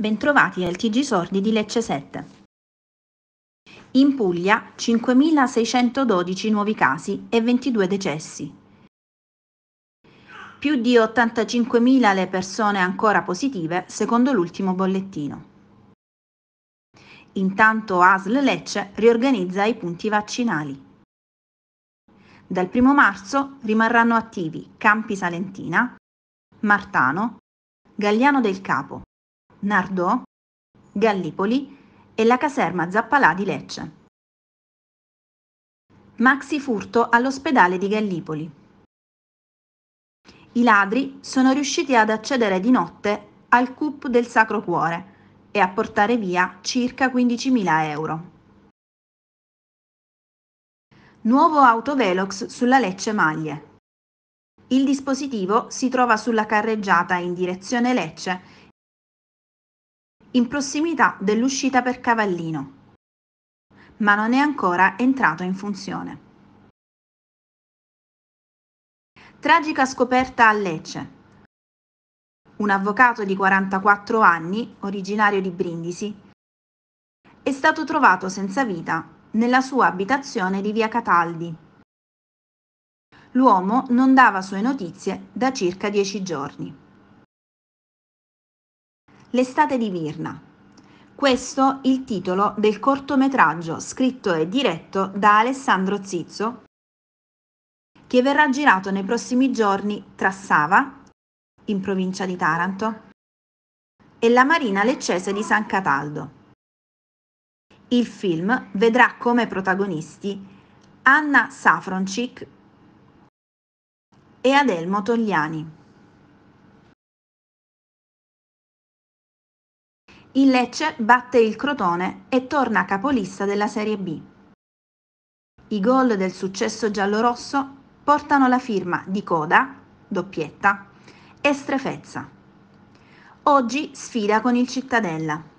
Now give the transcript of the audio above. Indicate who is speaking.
Speaker 1: Bentrovati al TG Sordi di Lecce 7. In Puglia 5.612 nuovi casi e 22 decessi. Più di 85.000 le persone ancora positive secondo l'ultimo bollettino. Intanto ASL Lecce riorganizza i punti vaccinali. Dal 1 marzo rimarranno attivi Campi Salentina, Martano, Galliano del Capo, Nardò, Gallipoli e la caserma Zappalà di Lecce. Maxi furto all'ospedale di Gallipoli. I ladri sono riusciti ad accedere di notte al CUP del Sacro Cuore e a portare via circa 15.000 euro. Nuovo autovelox sulla Lecce Maglie. Il dispositivo si trova sulla carreggiata in direzione Lecce in prossimità dell'uscita per Cavallino, ma non è ancora entrato in funzione. Tragica scoperta a Lecce. Un avvocato di 44 anni, originario di Brindisi, è stato trovato senza vita nella sua abitazione di via Cataldi. L'uomo non dava sue notizie da circa dieci giorni. L'estate di Mirna. Questo il titolo del cortometraggio scritto e diretto da Alessandro Zizzo, che verrà girato nei prossimi giorni tra Sava, in provincia di Taranto, e la Marina Leccese di San Cataldo. Il film vedrà come protagonisti Anna
Speaker 2: Safroncic e Adelmo Togliani. Il Lecce batte il Crotone e torna capolista della Serie B. I gol del successo
Speaker 1: giallorosso portano la firma di Coda, doppietta, e
Speaker 2: Strefezza. Oggi sfida con il Cittadella.